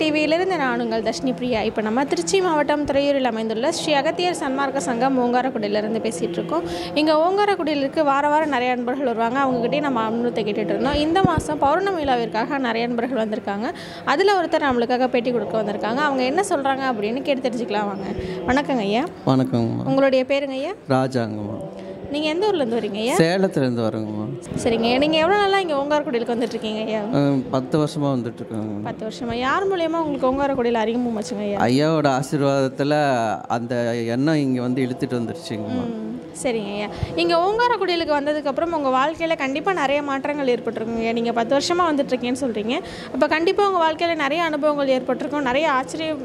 டிவியிலிருந்து நான் உங்கள் தர்ஷினி பிரியா இப்போ நம்ம திருச்சி மாவட்டம் துறையூரில் அமைந்துள்ள ஸ்ரீ அகத்தியர் சன்மார்க்க சங்கம் ஓங்காரக்குடியிலேருந்து பேசிகிட்டு இருக்கோம் இங்கே ஓங்காரக்குடியிலிருக்கு வார வாரம் நிறைய நண்பர்கள் வருவாங்க அவங்ககிட்டே நம்ம அனுபவத்தை கேட்டுட்டு இருந்தோம் இந்த மாதம் பௌர்ணமி விழாவிற்காக நிறைய நண்பர்கள் வந்திருக்காங்க அதில் ஒருத்தர் நம்மளுக்காக பேட்டி கொடுக்க வந்திருக்காங்க அவங்க என்ன சொல்கிறாங்க அப்படின்னு கேட்டு தெரிஞ்சுக்கலாம் வாங்க வணக்கங்க ஐயா வணக்கம் உங்களுடைய பேருங்க ஐயா ராஜாங்கம்மா நீங்கள் எந்த ஊர்லேருந்து வரீங்க ஐயா சேலத்துலேருந்து வரோங்க சரிங்க நீங்கள் எவ்வளோ நாளாக இங்கே ஓங்காரக்குடியிலுக்கு வந்துட்டுருக்கீங்க ஐயா பத்து வருஷமாக வந்துட்டுருக்காங்க பத்து வருஷமாக யார் மூலியமாக உங்களுக்கு ஓங்காரக்குடியில் அறிமுகம் வச்சுங்க ஐயா ஐயாவோட ஆசீர்வாதத்தில் அந்த எண்ணம் இங்கே வந்து இழுத்துட்டு வந்துருச்சுங்கம்மா சரிங்க ஐயா இங்கே ஓங்காரக்குடியிலுக்கு வந்ததுக்கப்புறம் உங்கள் வாழ்க்கையில் கண்டிப்பாக நிறைய மாற்றங்கள் ஏற்பட்டிருக்குங்க நீங்கள் பத்து வருஷமாக இருக்கீங்கன்னு சொல்கிறீங்க அப்போ கண்டிப்பாக உங்கள் வாழ்க்கையில் நிறைய அனுபவங்கள் ஏற்பட்டிருக்கும் நிறைய ஆச்சரியம்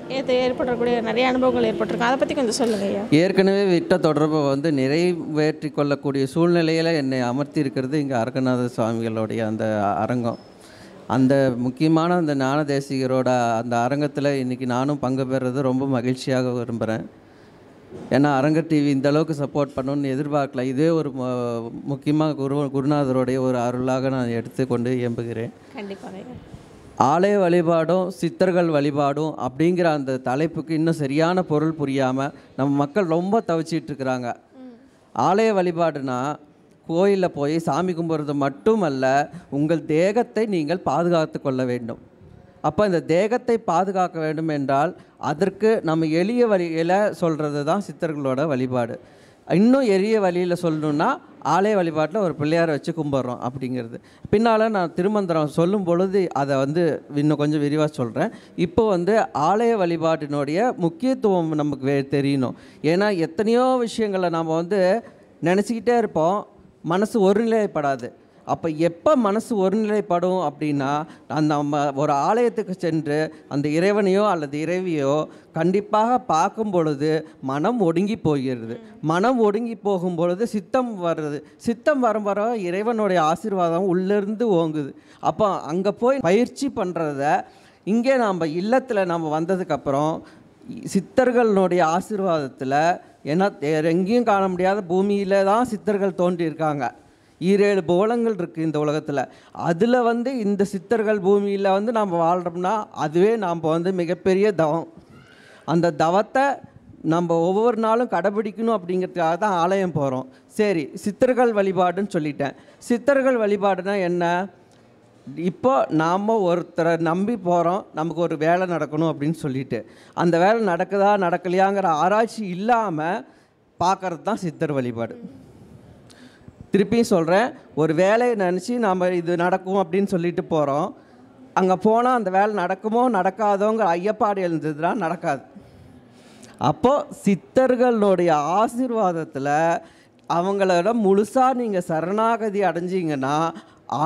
ஏற்படக்கூடிய நிறைய அனுபவங்கள் ஏற்பட்டிருக்கும் அதை பற்றி கொஞ்சம் சொல்லுங்கள் ஐயா ஏற்கனவே விட்ட தொடர்பை வந்து நிறைவேற்றி கொள்ளக்கூடிய சூழ்நிலையில் என்னை அமர்த்தி இருக்கிறது இங்கே அரங்கநாத சுவாமிகளுடைய அந்த அரங்கம் அந்த முக்கியமான அந்த ஞான தேசிகரோட அந்த அரங்கத்தில் இன்றைக்கி நானும் பங்கு பெறுறது ரொம்ப மகிழ்ச்சியாக விரும்புகிறேன் ஏன்னா அரங்க டிவி இந்த அளவுக்கு சப்போர்ட் பண்ணணும்னு எதிர்பார்க்கல இதே ஒரு முக்கியமாக குரு குருநாதருடைய ஒரு அருளாக நான் எடுத்துக்கொண்டு எம்புகிறேன் கண்டிப்பாக ஆலய வழிபாடும் சித்தர்கள் வழிபாடும் அப்படிங்கிற அந்த தலைப்புக்கு இன்னும் சரியான பொருள் புரியாமல் நம்ம மக்கள் ரொம்ப தவிச்சிட்டு இருக்கிறாங்க ஆலய வழிபாடுனா கோயிலில் போய் சாமி கும்பிட்றது மட்டுமல்ல உங்கள் தேகத்தை நீங்கள் பாதுகாத்து கொள்ள வேண்டும் அப்போ இந்த தேகத்தை பாதுகாக்க வேண்டும் என்றால் அதற்கு நம்ம எளிய வழியில் சொல்கிறது தான் சித்தர்களோட வழிபாடு இன்னும் எளிய வழியில் சொல்லணுன்னா ஆலய வழிபாட்டில் ஒரு பிள்ளையாரை வச்சு கும்பிட்றோம் அப்படிங்கிறது பின்னால் நான் திருமந்திரம் சொல்லும் பொழுது அதை வந்து இன்னும் கொஞ்சம் விரிவாக சொல்கிறேன் இப்போ வந்து ஆலய வழிபாட்டினுடைய முக்கியத்துவம் நமக்கு தெரியணும் ஏன்னா எத்தனையோ விஷயங்களை நாம் வந்து நினச்சிக்கிட்டே இருப்போம் மனசு ஒருநிலைப்படாது அப்போ எப்போ மனசு ஒருநிலைப்படும் அப்படின்னா அந்த நம்ம ஒரு ஆலயத்துக்கு சென்று அந்த இறைவனையோ அல்லது இறைவியோ கண்டிப்பாக பார்க்கும் பொழுது மனம் ஒடுங்கி போகிறது மனம் ஒடுங்கி போகும் பொழுது சித்தம் வர்றது சித்தம் வரும் வர இறைவனுடைய ஆசீர்வாதம் உள்ளிருந்து ஓங்குது அப்போ அங்கே போய் பயிற்சி பண்ணுறத இங்கே நாம் இல்லத்தில் நாம் வந்ததுக்கப்புறம் சித்தர்களுடைய ஆசீர்வாதத்தில் ஏன்னா எங்கேயும் காண முடியாத பூமியில் தான் சித்தர்கள் தோன்றியிருக்காங்க ஈரேழு புவலங்கள் இருக்குது இந்த உலகத்தில் அதில் வந்து இந்த சித்தர்கள் பூமியில் வந்து நாம் வாழ்கிறோம்னா அதுவே நாம் வந்து மிகப்பெரிய தவம் அந்த தவத்தை நம்ம ஒவ்வொரு நாளும் கடைபிடிக்கணும் அப்படிங்கிறதுக்காக தான் ஆலயம் போகிறோம் சரி சித்தர்கள் வழிபாடுன்னு சொல்லிட்டேன் சித்தர்கள் வழிபாடுனா என்ன இப்போ நாம் ஒருத்தரை நம்பி போகிறோம் நமக்கு ஒரு வேலை நடக்கணும் அப்படின்னு சொல்லிட்டு அந்த வேலை நடக்குதா நடக்கலையாங்கிற ஆராய்ச்சி இல்லாமல் பார்க்குறது தான் சித்தர் வழிபாடு திருப்பியும் சொல்கிறேன் ஒரு வேலையை நினச்சி நாம் இது நடக்கும் அப்படின்னு சொல்லிட்டு போகிறோம் அங்கே போனால் அந்த வேலை நடக்குமோ நடக்காதோங்கிற ஐயப்பாடு எழுந்ததுனா நடக்காது அப்போது சித்தர்களுடைய ஆசிர்வாதத்தில் அவங்களோட முழுசாக நீங்கள் சரணாகதி அடைஞ்சிங்கன்னா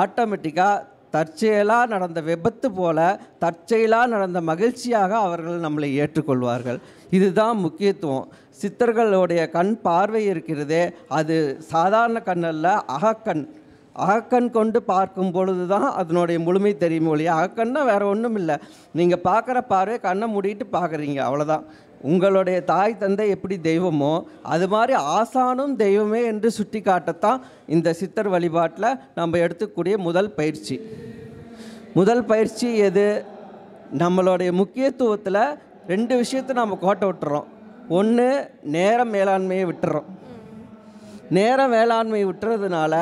ஆட்டோமேட்டிக்காக தற்செயலாக நடந்த விபத்து போல தற்செயலாக நடந்த மகிழ்ச்சியாக அவர்கள் நம்மளை ஏற்றுக்கொள்வார்கள் இதுதான் முக்கியத்துவம் சித்தர்களுடைய கண் பார்வை இருக்கிறதே அது சாதாரண கண் அல்ல அகக்கண் அகக்கண் கொண்டு பார்க்கும் பொழுது தான் அதனுடைய முழுமை தெரியும் ஒழிய அகக்கண்ணா வேறு ஒன்றும் இல்லை நீங்கள் பார்க்குற பார்வை கண்ணை மூடிட்டு பார்க்குறீங்க அவ்வளோதான் உங்களுடைய தாய் தந்தை எப்படி தெய்வமோ அது மாதிரி ஆசானும் தெய்வமே என்று சுட்டி காட்டத்தான் இந்த சித்தர் வழிபாட்டில் நம்ம எடுத்துக்கூடிய முதல் பயிற்சி முதல் பயிற்சி எது நம்மளுடைய முக்கியத்துவத்தில் ரெண்டு விஷயத்தை நம்ம கோட்டை விட்டுறோம் ஒன்று நேரம் மேலாண்மையை விட்டுறோம் நேரம் வேளாண்மை விட்டுறதுனால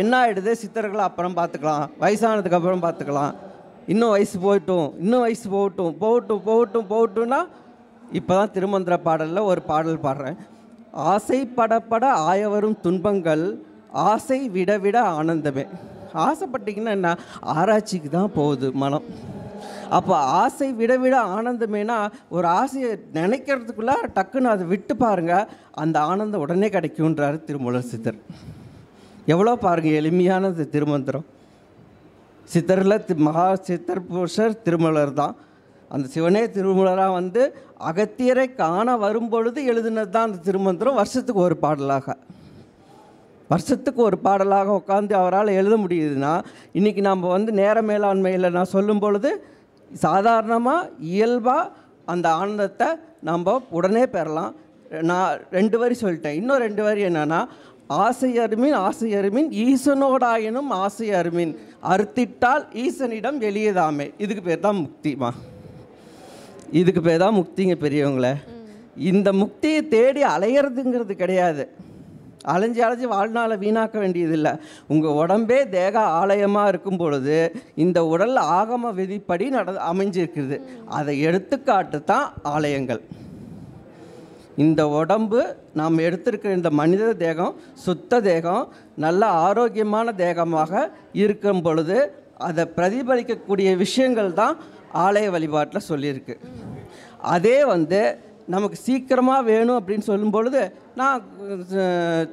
என்ன ஆகிடுது சித்தர்களை அப்புறம் பார்த்துக்கலாம் வயசானதுக்கு அப்புறம் பார்த்துக்கலாம் இன்னும் வயசு போகட்டும் இன்னும் வயசு போகட்டும் போகட்டும் போகட்டும் போகட்டும்னா இப்போ தான் திருமந்திர பாடலில் ஒரு பாடல் பாடுறேன் ஆசைப்படப்பட ஆய வரும் துன்பங்கள் ஆசை விட விட ஆனந்தமே ஆசைப்பட்டிங்கன்னா என்ன ஆராய்ச்சிக்கு தான் போகுது மனம் அப்போ ஆசை விட விட ஆனந்தமேனா ஒரு ஆசையை நினைக்கிறதுக்குள்ளே டக்குன்னு அதை விட்டு பாருங்கள் அந்த ஆனந்தம் உடனே கிடைக்கும்ன்றார் திருமூலர் சித்தர் எவ்வளோ பாருங்கள் எளிமையானது திருமந்திரம் சித்தரில் மகா சித்தர் புருஷர் திருமலர் தான் அந்த சிவனே திருமலராக வந்து அகத்தியரை காண வரும்பொழுது எழுதினது தான் அந்த திருமந்திரம் வருஷத்துக்கு ஒரு பாடலாக வருஷத்துக்கு ஒரு பாடலாக உட்காந்து அவரால் எழுத முடியுதுன்னா இன்றைக்கி நம்ம வந்து நேர மேலாண்மையில் நான் சொல்லும் பொழுது சாதாரணமாக இயல்பாக அந்த ஆனந்தத்தை நம்ம உடனே பெறலாம் நான் ரெண்டு வரி சொல்லிட்டேன் இன்னும் ரெண்டு வரி என்னென்னா ஆசை அருமின் ஆசை அருமின் ஈசனோடாயினும் ஆசை அருமின் அறுத்திட்டால் ஈசனிடம் வெளியேதாமே இதுக்கு பேர் தான் முக்திமா இதுக்கு பேர் தான் முக்திங்க பெரியவங்களே இந்த முக்தியை தேடி அலையிறதுங்கிறது கிடையாது அலைஞ்சி அலைஞ்சி வாழ்நாளை வீணாக்க வேண்டியதில்லை உங்கள் உடம்பே தேக ஆலயமாக இருக்கும் பொழுது இந்த உடல் ஆகம விதிப்படி நட அமைஞ்சிருக்கிறது அதை எடுத்துக்காட்டு தான் ஆலயங்கள் இந்த உடம்பு நாம் எடுத்திருக்கிற இந்த மனித தேகம் சுத்த தேகம் நல்ல ஆரோக்கியமான தேகமாக இருக்கும் பொழுது அதை பிரதிபலிக்கக்கூடிய விஷயங்கள் தான் ஆலய வழிபாட்டில் சொல்லியிருக்கு அதே வந்து நமக்கு சீக்கிரமாக வேணும் அப்படின்னு சொல்லும் பொழுது நான்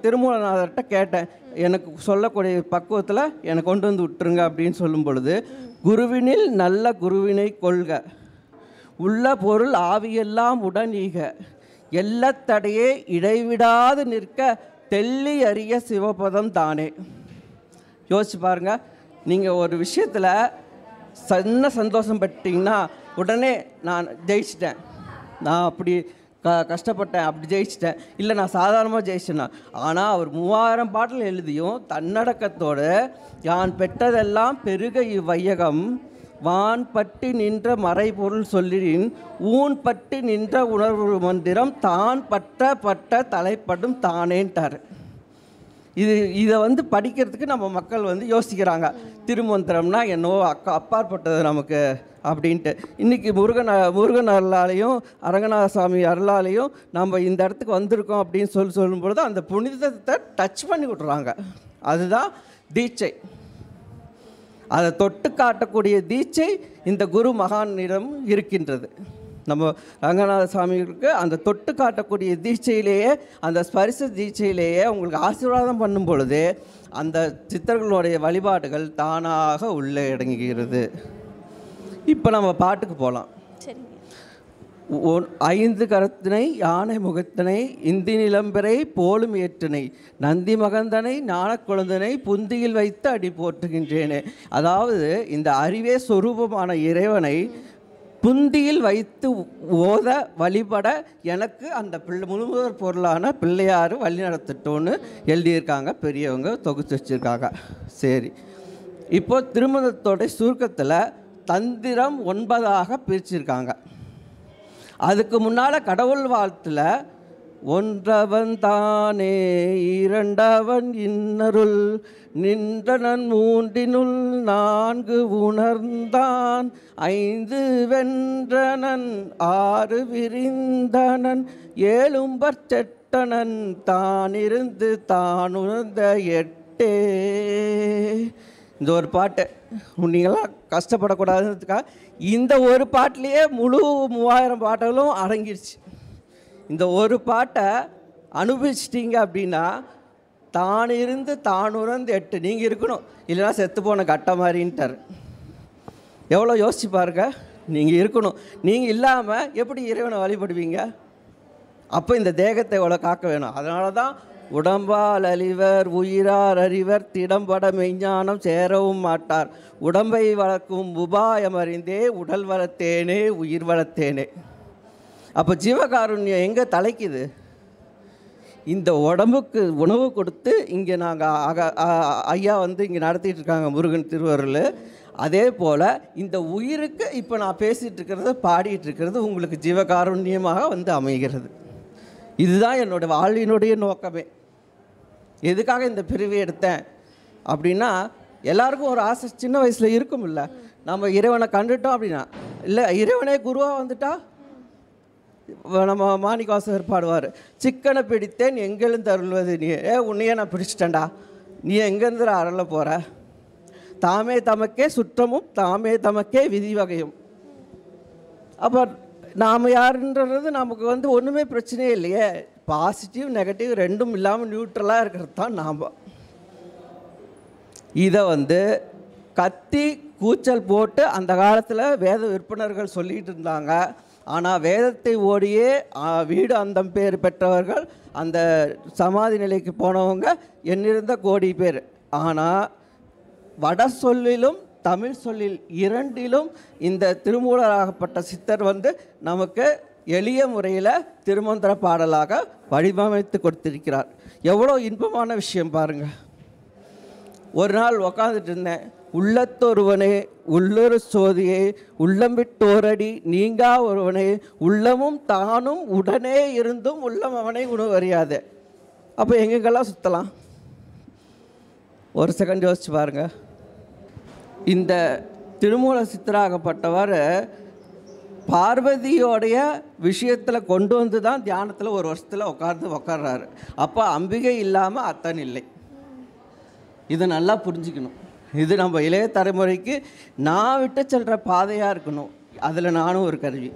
திருமூலநாதர்கிட்ட கேட்டேன் எனக்கு சொல்லக்கூடிய பக்குவத்தில் எனக்கு கொண்டு வந்து விட்டுருங்க அப்படின்னு சொல்லும் பொழுது குருவினில் நல்ல குருவினை கொள்க உள்ள பொருள் ஆவியெல்லாம் உடனீக எல்லத்தடையே இடைவிடாது நிற்க தெள்ளி அறிய சிவபதம் தானே யோசிச்சு பாருங்க நீங்கள் ஒரு விஷயத்தில் சின்ன சந்தோஷம் பட்டீங்கன்னா உடனே நான் ஜெயிச்சிட்டேன் நான் அப்படி க கஷ்டப்பட்டேன் அப்படி ஜெயிச்சிட்டேன் இல்லை நான் சாதாரணமாக ஜெயிச்சேன்னா ஆனால் அவர் மூவாயிரம் பாடல் எழுதியும் தன்னடக்கத்தோடு யான் பெற்றதெல்லாம் பெருக இவ்வையகம் வான் பட்டி நின்ற மறைபொருள் சொல்லின் ஊன் பட்டி நின்ற உணர்வு மந்திரம் தான் பட்ட பட்ட தலைப்படும் தானேன்ட்டார் இது இதை வந்து படிக்கிறதுக்கு நம்ம மக்கள் வந்து யோசிக்கிறாங்க திருமந்திரம்னா என்னவோ அக்கா அப்பாற்பட்டது நமக்கு அப்படின்ட்டு இன்றைக்கி முருகன் முருகன் அருளாலையும் அரங்கநாதசாமி அருளாலையும் நம்ம இந்த இடத்துக்கு வந்திருக்கோம் அப்படின்னு சொல்லி சொல்லும்பொழுது அந்த புனிதத்தை டச் பண்ணி விட்றாங்க அதுதான் தீட்சை அதை தொட்டு காட்டக்கூடிய தீட்சை இந்த குரு மகானிடம் இருக்கின்றது நம்ம ரங்கநாத சுவாமிகளுக்கு அந்த தொட்டு காட்டக்கூடிய தீட்சையிலேயே அந்த ஸ்பரிச தீட்சையிலேயே உங்களுக்கு ஆசீர்வாதம் பண்ணும் பொழுது அந்த சித்தர்களுடைய வழிபாடுகள் தானாக உள்ளே இடங்குகிறது இப்போ நம்ம பாட்டுக்கு போகலாம் ஐந்து கரத்தினை யானை முகத்தினை இந்தி நிலம்பெறை போலும் ஏற்றினை நந்தி மகந்தனை ஞானக்குழந்தனை புந்தியில் வைத்து அடி போற்றுகின்றேனே அதாவது இந்த அறிவே சொரூபமான இறைவனை புந்தியில் வைத்து ஓத வழிபட எனக்கு அந்த பிள்ளை முழுவர் பொருளான பிள்ளையார் வழி நடத்திட்டோன்னு எழுதியிருக்காங்க பெரியவங்க தொகுத்து வச்சுருக்காங்க சரி இப்போது திருமணத்தோடைய சுருக்கத்தில் தந்திரம் ஒன்பதாக பிரிச்சிருக்காங்க அதுக்கு முன்னால் கடவுள் வாழ்த்தில் ஒன்றவன் தானே இரண்டவன் இன்னருள் நின்றனன் மூன்றினுள் நான்கு உணர்ந்தான் ஐந்து வென்றனன் ஆறு விரிந்தனன் ஏழும்பர் செட்டனன் தானிருந்து தான் உணர்ந்த எட்டே இந்த ஒரு பாட்டு நீங்களாம் கஷ்டப்படக்கூடாதுன்றதுக்காக இந்த ஒரு பாட்டிலேயே முழு மூவாயிரம் பாட்டுகளும் அடங்கிடுச்சு இந்த ஒரு பாட்டை அனுபவிச்சிட்டிங்க அப்படின்னா தான் இருந்து தான் உறந்து எட்டு நீங்கள் இருக்கணும் இல்லைன்னா செத்து போன கட்ட மாதிரின்ட்டார் எவ்வளோ யோசிச்சு பாருங்க நீங்கள் இருக்கணும் நீங்கள் இல்லாமல் எப்படி இறைவனை வழிபடுவீங்க அப்போ இந்த தேகத்தை எவ்வளோ காக்க வேணும் அதனால தான் உடம்பால் அழிவர் உயிரார் அறிவர் திடம்பட மெஞ்ஞானம் சேரவும் மாட்டார் உடம்பை வளர்க்கும் உபாயம் அறிந்தே உடல் வளர்த்தேனே உயிர் வளர்த்தேனே அப்போ ஜீவகாருண்யம் எங்கே தலைக்குது இந்த உடம்புக்கு உணவு கொடுத்து இங்கே நாங்கள் ஆக ஐயா வந்து இங்கே நடத்திட்டு இருக்காங்க முருகன் திருவருள் அதே போல் இந்த உயிருக்கு இப்போ நான் பேசிகிட்டு இருக்கிறது பாடிட்டு இருக்கிறது உங்களுக்கு ஜீவகாருண்யமாக வந்து அமைகிறது இதுதான் என்னுடைய வாழ்வினுடைய நோக்கமே எதுக்காக இந்த பிரிவு எடுத்தேன் அப்படின்னா எல்லாருக்கும் ஒரு ஆசை சின்ன வயசில் இருக்கும்ல நம்ம இறைவனை கண்டுட்டோம் அப்படின்னா இல்லை இறைவனே குருவாக வந்துட்டா நம்ம மாணிக்கவாசகர் பாடுவார் சிக்கனை பிடித்தேன் எங்கேருந்து அருள்வது நீ ஏ உன்னையே நான் பிடிச்சிட்டேன்டா நீ எங்கேருந்து அருள போகிற தாமே தமக்கே சுற்றமும் தாமே தமக்கே விதி வகையும் அப்போ நாம் யாருன்றது நமக்கு வந்து ஒன்றுமே பிரச்சனையே இல்லையே பாசிட்டிவ் நெகட்டிவ் ரெண்டும் இல்லாமல் நியூட்ரலாக இருக்கிறது தான் நாம் இதை வந்து கத்தி கூச்சல் போட்டு அந்த காலத்தில் வேத விற்பனர்கள் சொல்லிகிட்டு இருந்தாங்க ஆனால் வேதத்தை ஓடியே வீடு அந்தம் பேர் பெற்றவர்கள் அந்த சமாதி நிலைக்கு போனவங்க என்னிருந்த கோடி பேர் ஆனால் வட சொல்லிலும் தமிழ் சொல்லில் இரண்டிலும் இந்த திருமூலராகப்பட்ட சித்தர் வந்து நமக்கு எளிய முறையில் திருமந்திர பாடலாக வடிவமைத்து கொடுத்திருக்கிறார் எவ்வளோ இன்பமான விஷயம் பாருங்கள் ஒரு நாள் உக்காந்துட்டு இருந்தேன் உள்ளத்தொருவனே உள்ளொரு சோதியே உள்ளம் விட்டோரடி நீங்கா ஒருவனே உள்ளமும் தானும் உடனே இருந்தும் உள்ளம் அவனை உணவு அறியாது அப்போ எங்கெங்கெல்லாம் சுற்றலாம் ஒரு செகண்ட் யோசிச்சு பாருங்க இந்த திருமூல சித்தராகப்பட்டவர் பார்வதியோடைய விஷயத்தில் கொண்டு வந்து தான் தியானத்தில் ஒரு வருஷத்தில் உட்கார்ந்து உட்கார்றாரு அப்போ அம்பிகை இல்லாமல் அத்தன் இல்லை இதை நல்லா புரிஞ்சுக்கணும் இது நம்ம இளைய தலைமுறைக்கு நான் விட்டு செல்கிற பாதையாக இருக்கணும் அதில் நானும் ஒரு கருவி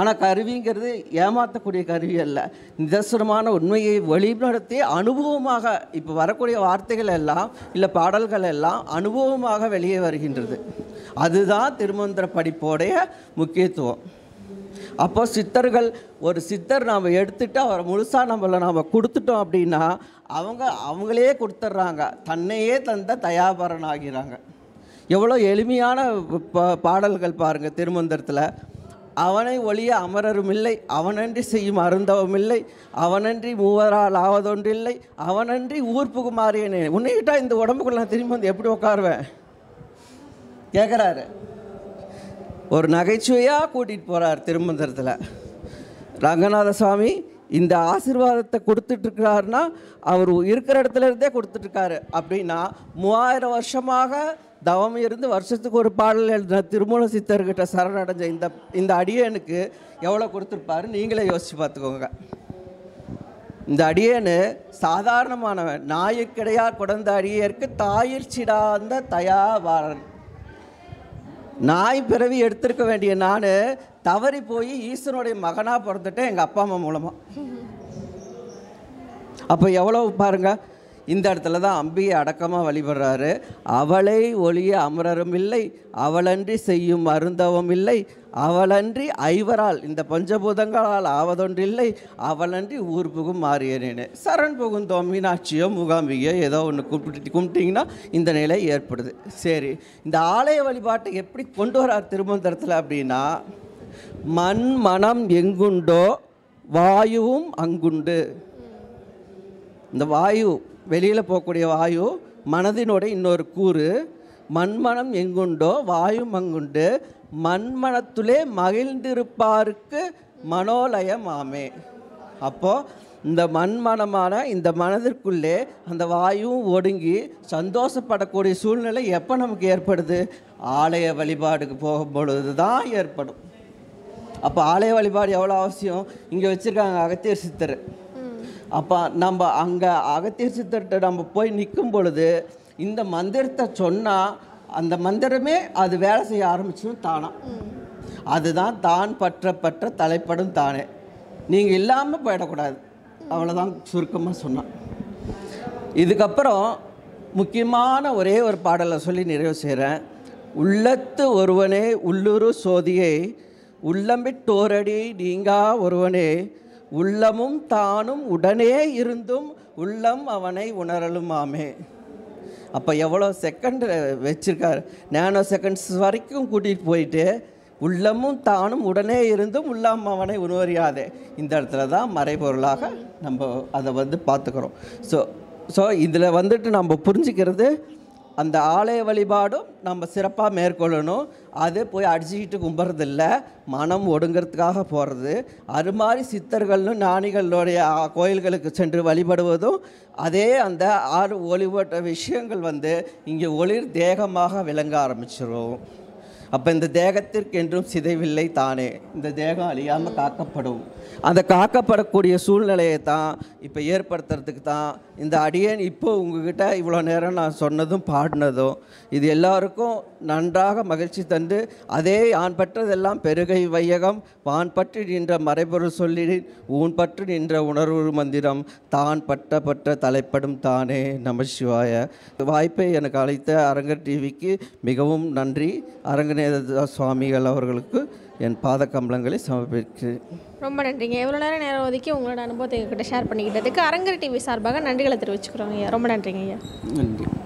ஆனால் கருவிங்கிறது ஏமாற்றக்கூடிய கருவி அல்ல நிதர்சனமான உண்மையை வழிநடத்தி அனுபவமாக இப்போ வரக்கூடிய வார்த்தைகள் எல்லாம் இல்லை பாடல்கள் எல்லாம் அனுபவமாக வெளியே வருகின்றது அதுதான் திருமந்திர படிப்போடைய முக்கியத்துவம் அப்போ சித்தர்கள் ஒரு சித்தர் நாம் எடுத்துட்டு அவரை முழுசாக நம்மளை நாம் கொடுத்துட்டோம் அப்படின்னா அவங்க அவங்களே கொடுத்துட்றாங்க தன்னையே தந்த தயாபரன் ஆகிறாங்க எவ்வளோ எளிமையான பாடல்கள் பாருங்கள் திருமந்திரத்தில் அவனை ஒழிய அமரரும் இல்லை அவனன்றி செய்யும் அருந்தவம் இல்லை அவனன்றி மூவரால் ஆவதொன்றில்லை அவனன்றி ஊர் புகுமாறியனே உன்னைக்கிட்டால் இந்த உடம்புக்குள்ள நான் திரும்பி வந்து எப்படி உட்காருவேன் கேட்குறாரு ஒரு நகைச்சுவையாக கூட்டிகிட்டு போகிறார் திருமந்திரத்தில் ரங்கநாத சுவாமி இந்த ஆசிர்வாதத்தை கொடுத்துட்ருக்கிறாருனா அவர் இருக்கிற இடத்துல இருந்தே கொடுத்துட்ருக்காரு அப்படின்னா மூவாயிரம் வருஷமாக தவம் இருந்து வருஷத்துக்கு ஒரு பாடல் எழுதின திருமூல சித்தர்கிட்ட சரணடைஞ்ச இந்த இந்த அடியனுக்கு எவ்வளோ கொடுத்துருப்பாரு நீங்களே யோசித்து பார்த்துக்கோங்க இந்த அடியேனு சாதாரணமானவன் நாயக்கிடையார் குடந்த அடியருக்கு தாயிற்சிடாந்த தயாவாரன் நாய் பிறவி எடுத்திருக்க வேண்டிய நான் தவறி போய் ஈஸ்வரனுடைய மகனாக பிறந்துட்டேன் எங்கள் அப்பா அம்மா மூலமாக அப்போ எவ்வளோ பாருங்கள் இந்த இடத்துல தான் அம்பியை அடக்கமாக வழிபடுறாரு அவளை ஒளிய அமரரும் இல்லை அவளன்றி செய்யும் அருந்தவம் இல்லை அவளன்றி ஐவரால் இந்த பஞ்சபூதங்களால் ஆவதொன்றில்லை அவளன்றி ஊர் புகும் மாறியனேனே சரண் தோ மீனாட்சியோ முகாம்பியோ ஏதோ ஒன்று கும்பிட்டு கும்பிட்டிங்கன்னா இந்த நிலை ஏற்படுது சரி இந்த ஆலய வழிபாட்டை எப்படி கொண்டு வரார் திருமந்திரத்தில் அப்படின்னா மண் மனம் எங்குண்டோ வாயுவும் அங்குண்டு இந்த வாயு வெளியில் போகக்கூடிய வாயு மனதினோட இன்னொரு கூறு மண்மனம் எங்குண்டோ வாயு மங்குண்டு மண்மனத்துலே மகிழ்ந்திருப்பாருக்கு மனோலயம் ஆமே அப்போது இந்த மண்மனமான இந்த மனதிற்குள்ளே அந்த வாயும் ஒடுங்கி சந்தோஷப்படக்கூடிய சூழ்நிலை எப்போ நமக்கு ஏற்படுது ஆலய வழிபாடுக்கு போகும் பொழுது தான் ஏற்படும் அப்போ ஆலய வழிபாடு எவ்வளோ அவசியம் இங்கே வச்சுருக்காங்க அகத்திய சித்தர் அப்போ நம்ம அங்கே அகத்திய சித்தர்கிட்ட நம்ம போய் நிற்கும் பொழுது இந்த மந்திரத்தை சொன்னால் அந்த மந்திரமே அது வேலை செய்ய ஆரம்பிச்சிடும் தானா அதுதான் தான் பற்ற பற்ற தலைப்படும் தானே நீங்கள் இல்லாமல் போயிடக்கூடாது அவ்வளோதான் சுருக்கமாக சொன்னான் இதுக்கப்புறம் முக்கியமான ஒரே ஒரு பாடலை சொல்லி நிறைவு செய்கிறேன் உள்ளத்து ஒருவனே உள்ளுரு சோதியை உள்ளம்பிட்டோரடி நீங்கா ஒருவனே உள்ளமும் தானும் உடனே இருந்தும் உள்ளம் அவனை உணரலுமாமே அப்போ எவ்வளோ செகண்ட் வச்சுருக்கார் நேனோ செகண்ட்ஸ் வரைக்கும் கூட்டிகிட்டு போயிட்டு உள்ளமும் தானும் உடனே இருந்தும் உள்ளம் அவனை உணவறியாதே இந்த இடத்துல தான் மறைபொருளாக நம்ம அதை வந்து பார்த்துக்கிறோம் ஸோ ஸோ இதில் வந்துட்டு நம்ம புரிஞ்சுக்கிறது அந்த ஆலய வழிபாடும் நம்ம சிறப்பாக மேற்கொள்ளணும் அது போய் அடிச்சுக்கிட்டு இல்லை மனம் ஒடுங்கிறதுக்காக போகிறது அது மாதிரி சித்தர்களும் ஞானிகளுடைய கோயில்களுக்கு சென்று வழிபடுவதும் அதே அந்த ஆறு ஒளிபட்ட விஷயங்கள் வந்து இங்கே ஒளிர் தேகமாக விளங்க ஆரம்பிச்சிடும் அப்போ இந்த தேகத்திற்கு என்றும் சிதைவில்லை தானே இந்த தேகம் அழியாமல் காக்கப்படும் அந்த காக்கப்படக்கூடிய சூழ்நிலையை தான் இப்போ ஏற்படுத்துறதுக்கு தான் இந்த அடியேன் இப்போ உங்ககிட்ட இவ்வளோ நேரம் நான் சொன்னதும் பாடினதும் இது எல்லாருக்கும் நன்றாக மகிழ்ச்சி தந்து அதே ஆண் பற்றதெல்லாம் பெருகை வையகம் வான் பற்றி நின்ற மறைபொருள் சொல்லி ஊன் பற்று நின்ற உணர்வு மந்திரம் தான் பட்ட பற்ற தலைப்படும் தானே நம சிவாய வாய்ப்பை எனக்கு அழைத்த அரங்கர் டிவிக்கு மிகவும் நன்றி அரங்கநேத சுவாமிகள் அவர்களுக்கு என் பாத கம்பளங்களை சமர்ப்பிக்கிறேன் ரொம்ப நன்றிங்க எவ்வளோ நேரம் நேரம் ஒதுக்கி உங்களோட அனுபவத்தை எங்ககிட்ட ஷேர் பண்ணிக்கிட்டதுக்கு அரங்கர் டிவி சார்பாக நன்றிகளை தெரிவிச்சுக்கிறோங்க ஐயா ரொம்ப நன்றிங்க ஐயா நன்றி